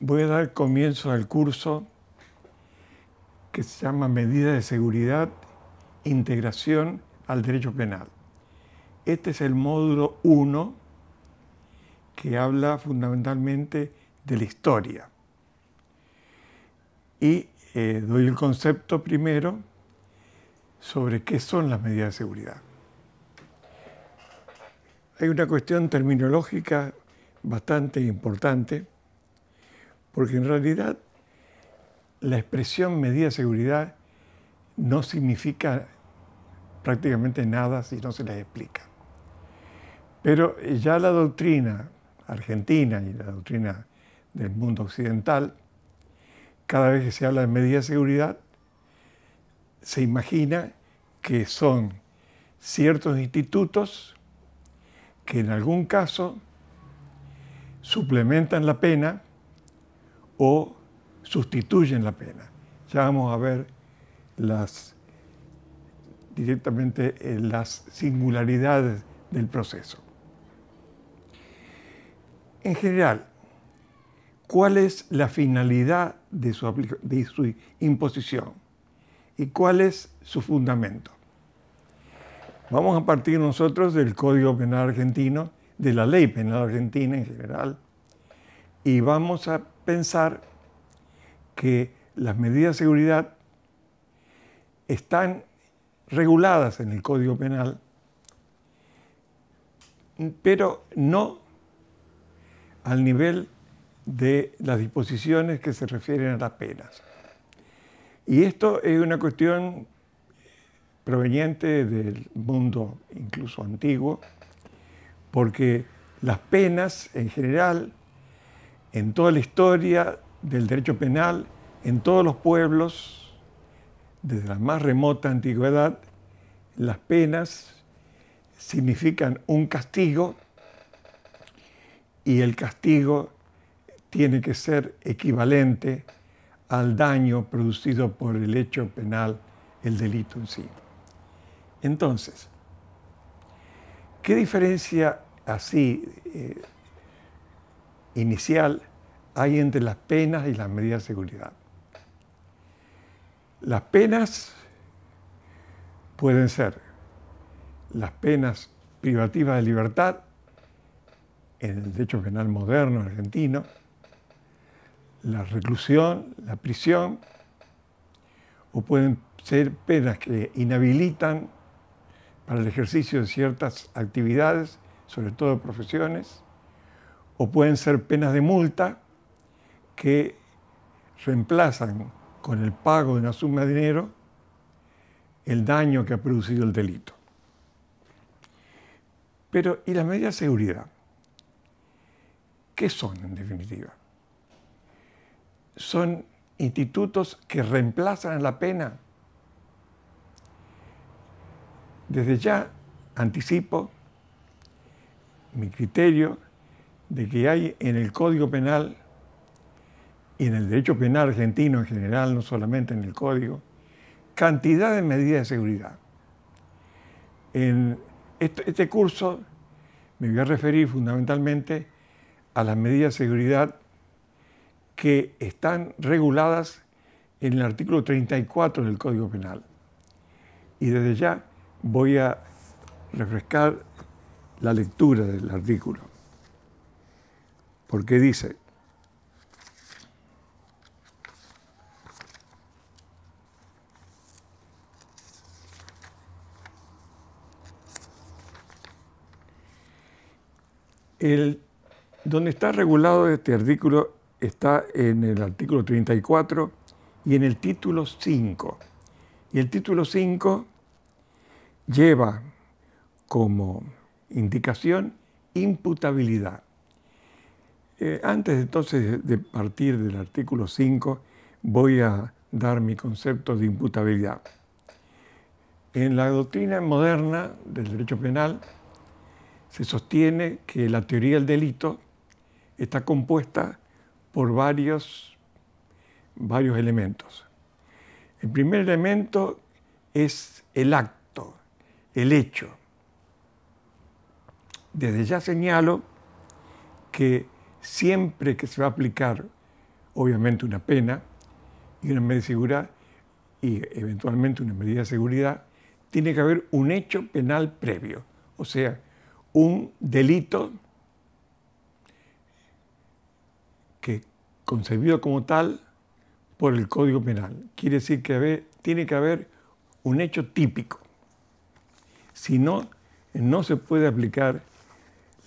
voy a dar comienzo al curso que se llama Medidas de Seguridad, Integración al Derecho Penal. Este es el módulo 1 que habla fundamentalmente de la historia. Y eh, doy el concepto primero sobre qué son las medidas de seguridad. Hay una cuestión terminológica bastante importante porque en realidad la expresión medida de seguridad no significa prácticamente nada si no se les explica. Pero ya la doctrina argentina y la doctrina del mundo occidental, cada vez que se habla de medida de seguridad, se imagina que son ciertos institutos que en algún caso suplementan la pena o sustituyen la pena. Ya vamos a ver las, directamente eh, las singularidades del proceso. En general, ¿cuál es la finalidad de su, de su imposición? ¿Y cuál es su fundamento? Vamos a partir nosotros del Código Penal Argentino, de la Ley Penal Argentina en general, y vamos a pensar que las medidas de seguridad están reguladas en el Código Penal, pero no al nivel de las disposiciones que se refieren a las penas. Y esto es una cuestión proveniente del mundo incluso antiguo, porque las penas en general en toda la historia del derecho penal, en todos los pueblos, desde la más remota antigüedad, las penas significan un castigo y el castigo tiene que ser equivalente al daño producido por el hecho penal, el delito en sí. Entonces, ¿qué diferencia así eh, inicial hay entre las penas y las medidas de seguridad. Las penas pueden ser las penas privativas de libertad en el derecho penal moderno argentino, la reclusión, la prisión, o pueden ser penas que inhabilitan para el ejercicio de ciertas actividades, sobre todo profesiones, o pueden ser penas de multa que reemplazan con el pago de una suma de dinero el daño que ha producido el delito. Pero, ¿y las medidas de seguridad? ¿Qué son en definitiva? Son institutos que reemplazan la pena. Desde ya anticipo mi criterio de que hay en el Código Penal y en el derecho penal argentino en general, no solamente en el código, cantidad de medidas de seguridad. En este curso me voy a referir fundamentalmente a las medidas de seguridad que están reguladas en el artículo 34 del Código Penal. Y desde ya voy a refrescar la lectura del artículo, porque dice, El, donde está regulado este artículo está en el artículo 34 y en el título 5. Y el título 5 lleva como indicación imputabilidad. Eh, antes entonces de partir del artículo 5, voy a dar mi concepto de imputabilidad. En la doctrina moderna del derecho penal, se sostiene que la teoría del delito está compuesta por varios, varios elementos. El primer elemento es el acto, el hecho. Desde ya señalo que siempre que se va a aplicar, obviamente, una pena y una medida de seguridad y eventualmente una medida de seguridad, tiene que haber un hecho penal previo, o sea, un delito que concebido como tal por el Código Penal. Quiere decir que tiene que haber un hecho típico. Si no, no se puede aplicar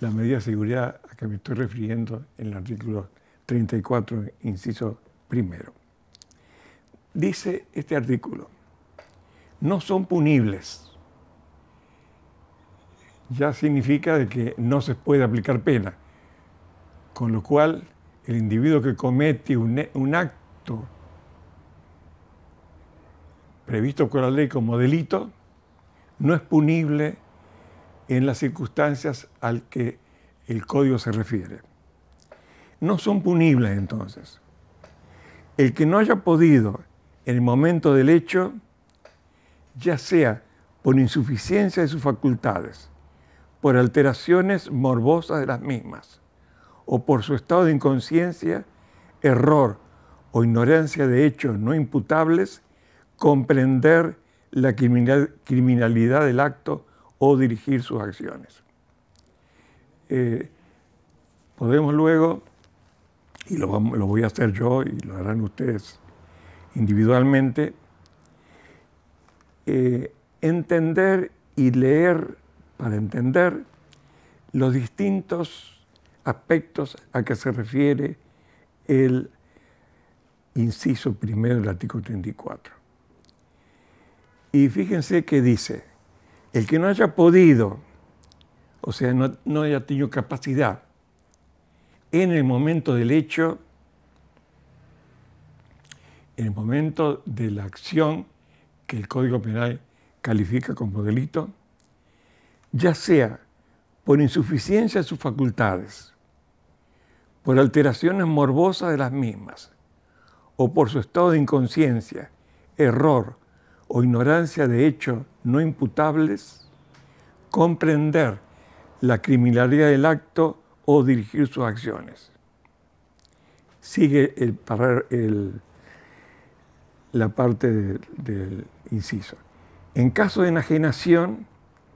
la medida de seguridad a que me estoy refiriendo en el artículo 34, inciso primero. Dice este artículo, no son punibles ya significa de que no se puede aplicar pena, con lo cual el individuo que comete un, e, un acto previsto por la ley como delito no es punible en las circunstancias al que el código se refiere. No son punibles entonces. El que no haya podido en el momento del hecho, ya sea por insuficiencia de sus facultades, por alteraciones morbosas de las mismas, o por su estado de inconsciencia, error o ignorancia de hechos no imputables, comprender la criminalidad del acto o dirigir sus acciones. Eh, podemos luego, y lo, voy a hacer yo y lo harán ustedes individualmente, eh, entender y leer para entender los distintos aspectos a que se refiere el inciso primero del artículo 34. Y fíjense que dice, el que no haya podido, o sea, no, no haya tenido capacidad, en el momento del hecho, en el momento de la acción que el Código Penal califica como delito, ya sea por insuficiencia de sus facultades, por alteraciones morbosas de las mismas, o por su estado de inconsciencia, error o ignorancia de hechos no imputables, comprender la criminalidad del acto o dirigir sus acciones. Sigue el, la parte del, del inciso. En caso de enajenación,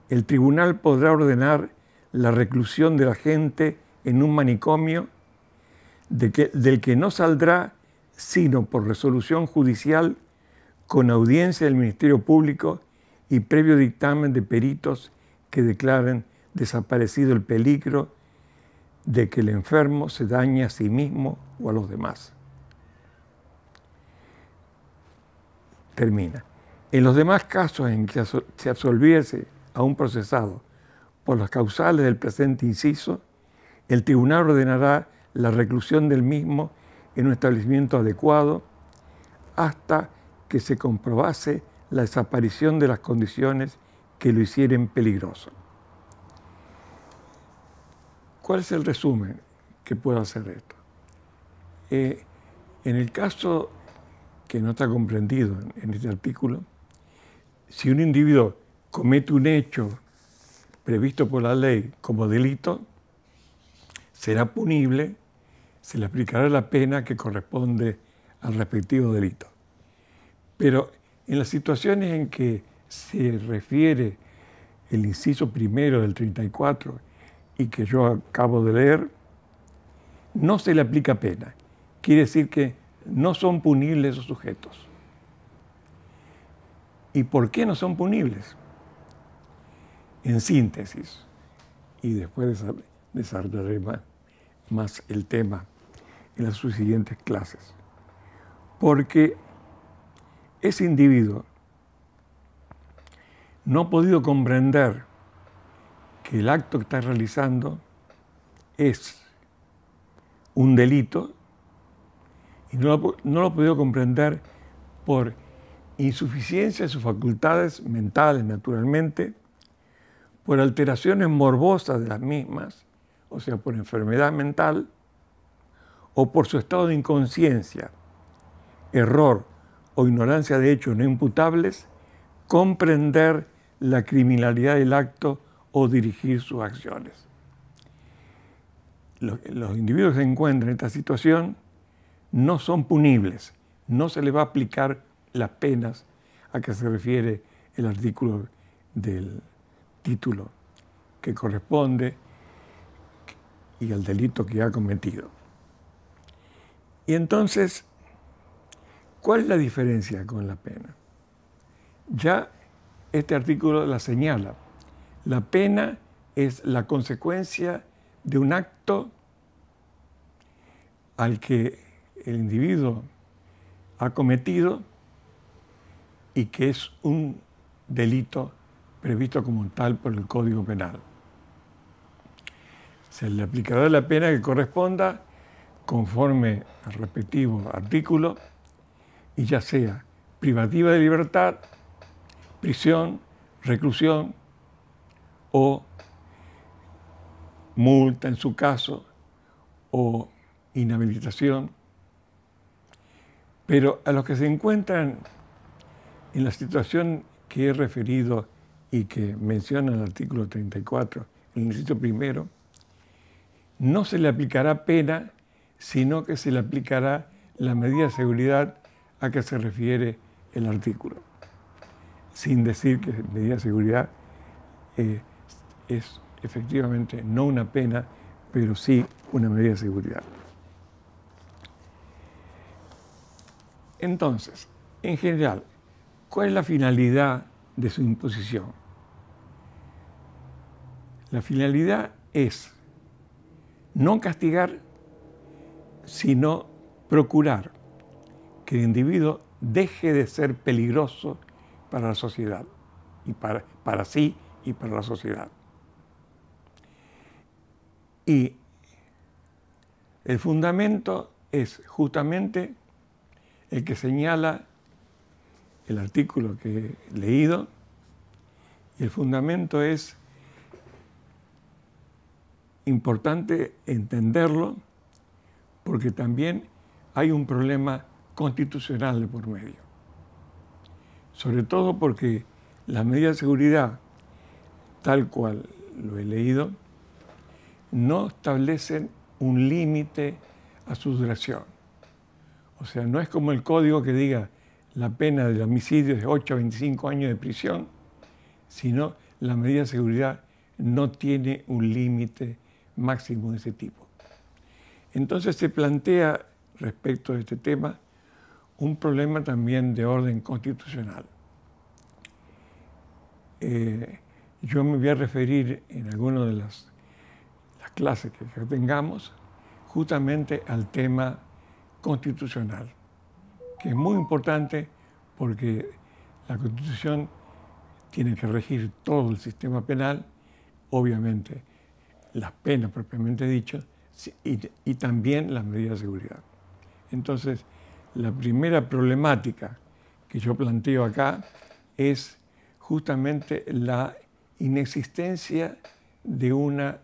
el tribunal podrá ordenar la reclusión de la gente en un manicomio del que no saldrá sino por resolución judicial con audiencia del Ministerio Público y previo dictamen de peritos que declaren desaparecido el peligro de que el enfermo se dañe a sí mismo o a los demás. Termina. En los demás casos en que se absolviese a un procesado por las causales del presente inciso, el tribunal ordenará la reclusión del mismo en un establecimiento adecuado hasta que se comprobase la desaparición de las condiciones que lo hicieren peligroso. ¿Cuál es el resumen que puedo hacer de esto? Eh, en el caso que no está comprendido en este artículo, si un individuo comete un hecho previsto por la ley como delito, será punible, se le aplicará la pena que corresponde al respectivo delito. Pero en las situaciones en que se refiere el inciso primero del 34 y que yo acabo de leer, no se le aplica pena. Quiere decir que no son punibles esos sujetos. ¿Y por qué no son punibles? en síntesis, y después desarrollaré más, el tema en las subsiguientes clases. Porque ese individuo no ha podido comprender que el acto que está realizando es un delito y no lo ha podido comprender por insuficiencia de sus facultades mentales, naturalmente, por alteraciones morbosas de las mismas, o sea, por enfermedad mental, o por su estado de inconsciencia, error o ignorancia de hechos no imputables, comprender la criminalidad del acto o dirigir sus acciones. Los, individuos que se encuentran en esta situación no son punibles, no se les va a aplicar las penas a que se refiere el artículo del título que corresponde y al delito que ha cometido. Y entonces, ¿cuál es la diferencia con la pena? Ya este artículo la señala. La pena es la consecuencia de un acto al que el individuo ha cometido y que es un delito previsto como tal por el Código Penal. Se le aplicará la pena que corresponda conforme al respectivo artículo y ya sea privativa de libertad, prisión, reclusión o multa en su caso o inhabilitación. Pero a los que se encuentran en la situación que he referido y que menciona el artículo 34, el inciso primero, no se le aplicará pena, sino que se le aplicará la medida de seguridad a que se refiere el artículo, sin decir que medida de seguridad eh, es efectivamente no una pena, pero sí una medida de seguridad. Entonces, en general, ¿cuál es la finalidad de su imposición. La finalidad es no castigar, sino procurar que el individuo deje de ser peligroso para la sociedad, y para, para sí y para la sociedad. Y el fundamento es justamente el que señala el artículo que he leído, y el fundamento es importante entenderlo porque también hay un problema constitucional de por medio. Sobre todo porque las medidas de seguridad, tal cual lo he leído, no establecen un límite a su duración. O sea, no es como el código que diga la pena del homicidio de 8 a 25 años de prisión, sino la medida de seguridad no tiene un límite máximo de ese tipo. Entonces se plantea respecto a este tema un problema también de orden constitucional. Eh, yo me voy a referir en alguna de las, clases que tengamos justamente al tema constitucional es muy importante porque la Constitución tiene que regir todo el sistema penal, obviamente las penas propiamente dichas y, también las medidas de seguridad. Entonces, la primera problemática que yo planteo acá es justamente la inexistencia de, una,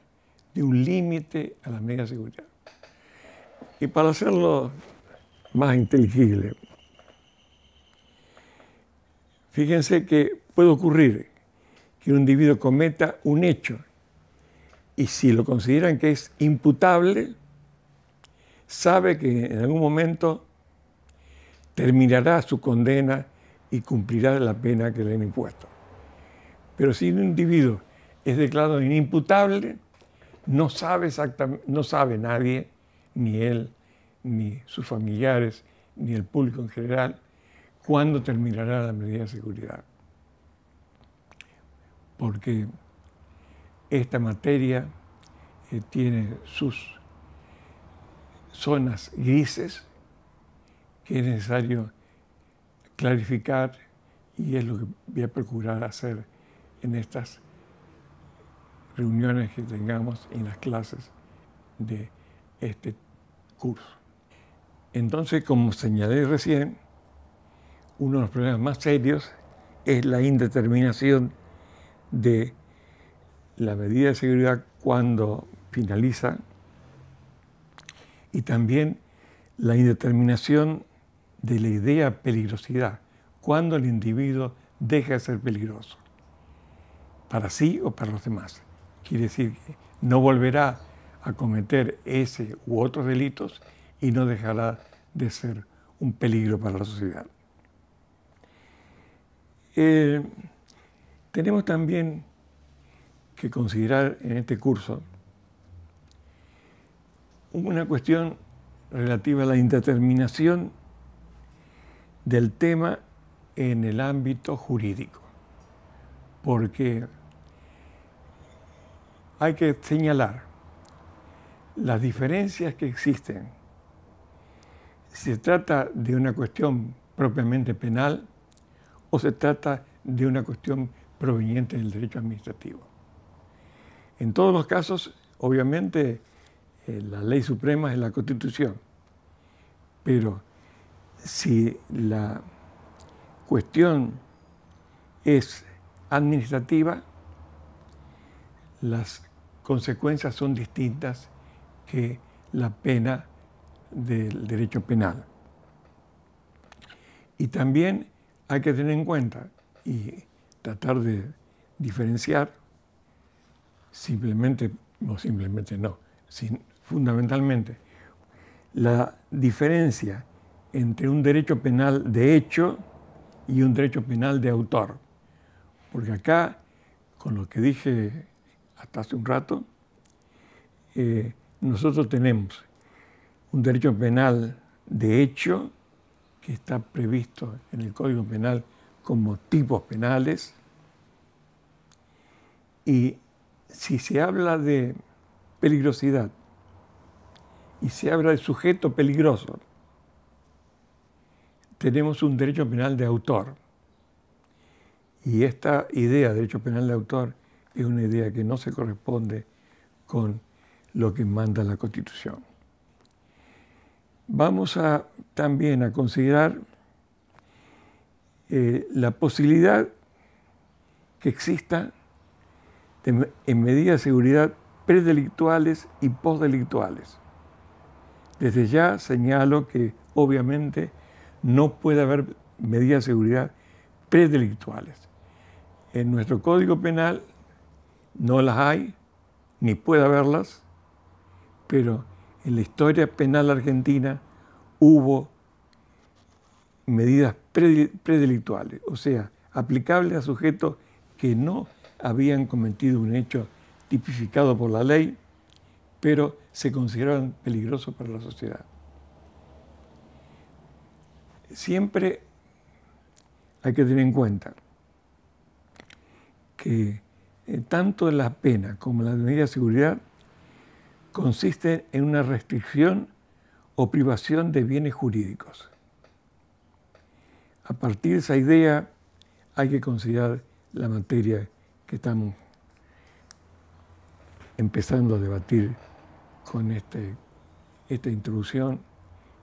de un límite a las medidas de seguridad. Y para hacerlo más inteligible, Fíjense que puede ocurrir que un individuo cometa un hecho y si lo consideran que es imputable, sabe que en algún momento terminará su condena y cumplirá la pena que le han impuesto. Pero si un individuo es declarado inimputable, no sabe no sabe nadie, ni él, ni sus familiares, ni el público en general, cuándo terminará la medida de seguridad. Porque esta materia eh, tiene sus zonas grises que es necesario clarificar y es lo que voy a procurar hacer en estas reuniones que tengamos en las clases de este curso. Entonces, como señalé recién, uno de los problemas más serios es la indeterminación de la medida de seguridad cuando finaliza y también la indeterminación de la idea peligrosidad, cuando el individuo deja de ser peligroso, para sí o para los demás. Quiere decir que no volverá a cometer ese u otros delitos y no dejará de ser un peligro para la sociedad. Eh, tenemos también que considerar en este curso una cuestión relativa a la indeterminación del tema en el ámbito jurídico, porque hay que señalar las diferencias que existen. se trata de una cuestión propiamente penal, o se trata de una cuestión proveniente del derecho administrativo. En todos los casos, obviamente, eh, la ley suprema es la Constitución, pero si la cuestión es administrativa, las consecuencias son distintas que la pena del derecho penal. Y también hay que tener en cuenta y tratar de diferenciar simplemente, no simplemente no, fundamentalmente la diferencia entre un derecho penal de hecho y un derecho penal de autor. Porque acá, con lo que dije hasta hace un rato, eh, nosotros tenemos un derecho penal de hecho que está previsto en el Código Penal como tipos penales. Y si se habla de peligrosidad y se habla de sujeto peligroso, tenemos un derecho penal de autor. Y esta idea de derecho penal de autor es una idea que no se corresponde con lo que manda la Constitución vamos a, también a considerar eh, la posibilidad que exista en medidas de seguridad predelictuales y postdelictuales. Desde ya señalo que obviamente no puede haber medidas de seguridad predelictuales. En nuestro Código Penal no las hay, ni puede haberlas, pero en la historia penal argentina hubo medidas predelictuales, o sea, aplicables a sujetos que no habían cometido un hecho tipificado por la ley, pero se consideraban peligrosos para la sociedad. Siempre hay que tener en cuenta que eh, tanto la pena como la medida de seguridad consiste en una restricción o privación de bienes jurídicos. A partir de esa idea hay que considerar la materia que estamos empezando a debatir con este, esta introducción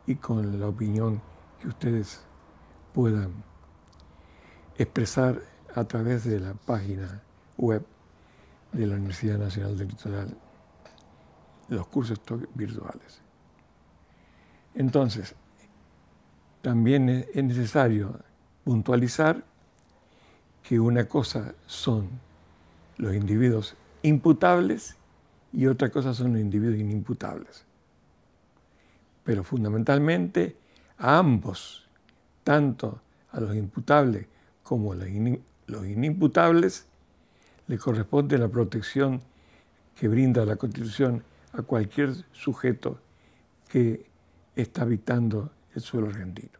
y con la opinión que ustedes puedan expresar a través de la página web de la Universidad Nacional del Litoral los cursos virtuales. Entonces, también es necesario puntualizar que una cosa son los individuos imputables y otra cosa son los individuos inimputables. Pero fundamentalmente a ambos, tanto a los imputables como a los, inimputables, le corresponde la protección que brinda la Constitución a cualquier sujeto que está habitando el suelo argentino.